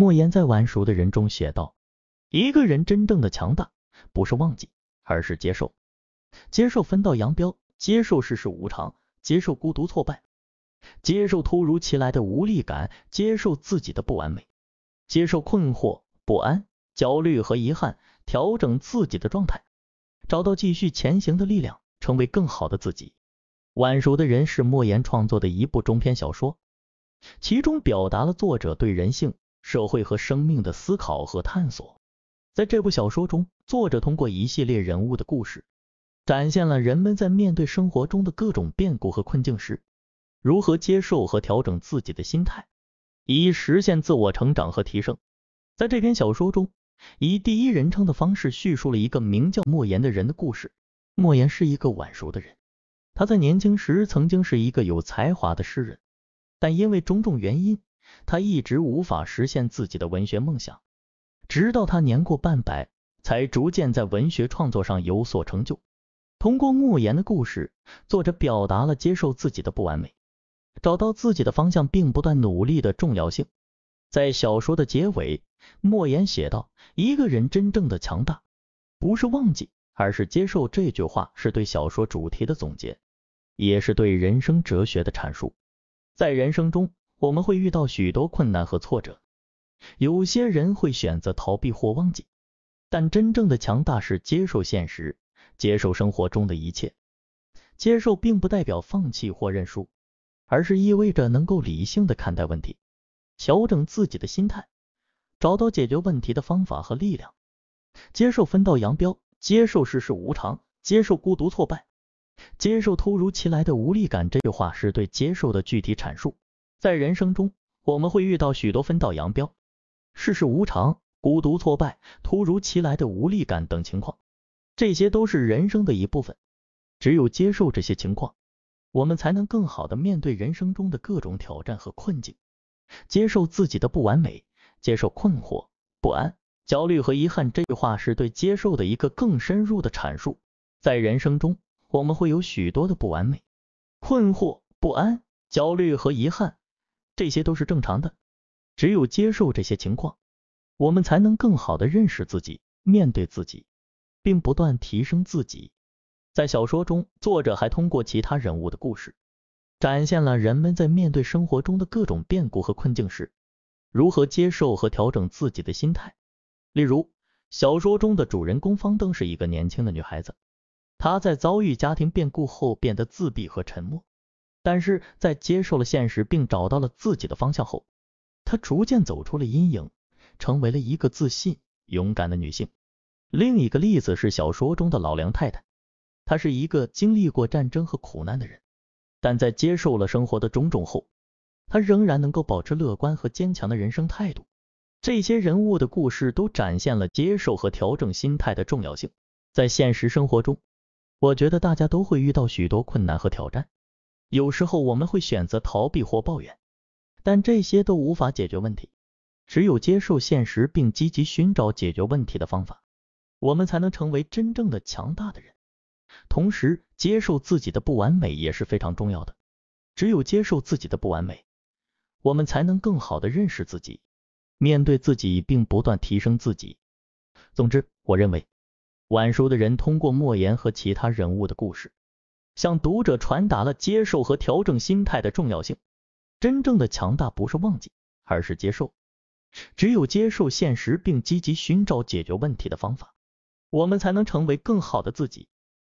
莫言在《晚熟的人》中写道：“一个人真正的强大，不是忘记，而是接受；接受分道扬镳，接受世事无常，接受孤独挫败，接受突如其来的无力感，接受自己的不完美，接受困惑、不安、焦虑和遗憾，调整自己的状态，找到继续前行的力量，成为更好的自己。”《晚熟的人》是莫言创作的一部中篇小说，其中表达了作者对人性。社会和生命的思考和探索，在这部小说中，作者通过一系列人物的故事，展现了人们在面对生活中的各种变故和困境时，如何接受和调整自己的心态，以实现自我成长和提升。在这篇小说中，以第一人称的方式叙述了一个名叫莫言的人的故事。莫言是一个晚熟的人，他在年轻时曾经是一个有才华的诗人，但因为种种原因。他一直无法实现自己的文学梦想，直到他年过半百，才逐渐在文学创作上有所成就。通过莫言的故事，作者表达了接受自己的不完美，找到自己的方向并不断努力的重要性。在小说的结尾，莫言写道：“一个人真正的强大，不是忘记，而是接受。”这句话是对小说主题的总结，也是对人生哲学的阐述。在人生中，我们会遇到许多困难和挫折，有些人会选择逃避或忘记，但真正的强大是接受现实，接受生活中的一切。接受并不代表放弃或认输，而是意味着能够理性的看待问题，调整自己的心态，找到解决问题的方法和力量。接受分道扬镳，接受世事无常，接受孤独挫败，接受突如其来的无力感。这句话是对接受的具体阐述。在人生中，我们会遇到许多分道扬镳、世事无常、孤独、挫败、突如其来的无力感等情况，这些都是人生的一部分。只有接受这些情况，我们才能更好的面对人生中的各种挑战和困境，接受自己的不完美，接受困惑、不安、焦虑和遗憾。这句话是对接受的一个更深入的阐述。在人生中，我们会有许多的不完美、困惑、不安、焦虑和遗憾。这些都是正常的，只有接受这些情况，我们才能更好的认识自己，面对自己，并不断提升自己。在小说中，作者还通过其他人物的故事，展现了人们在面对生活中的各种变故和困境时，如何接受和调整自己的心态。例如，小说中的主人公方登是一个年轻的女孩子，她在遭遇家庭变故后变得自闭和沉默。但是在接受了现实并找到了自己的方向后，她逐渐走出了阴影，成为了一个自信、勇敢的女性。另一个例子是小说中的老梁太太，她是一个经历过战争和苦难的人，但在接受了生活的种种后，她仍然能够保持乐观和坚强的人生态度。这些人物的故事都展现了接受和调整心态的重要性。在现实生活中，我觉得大家都会遇到许多困难和挑战。有时候我们会选择逃避或抱怨，但这些都无法解决问题。只有接受现实并积极寻找解决问题的方法，我们才能成为真正的强大的人。同时，接受自己的不完美也是非常重要的。只有接受自己的不完美，我们才能更好的认识自己，面对自己，并不断提升自己。总之，我认为，《晚熟的人》通过莫言和其他人物的故事。向读者传达了接受和调整心态的重要性。真正的强大不是忘记，而是接受。只有接受现实，并积极寻找解决问题的方法，我们才能成为更好的自己。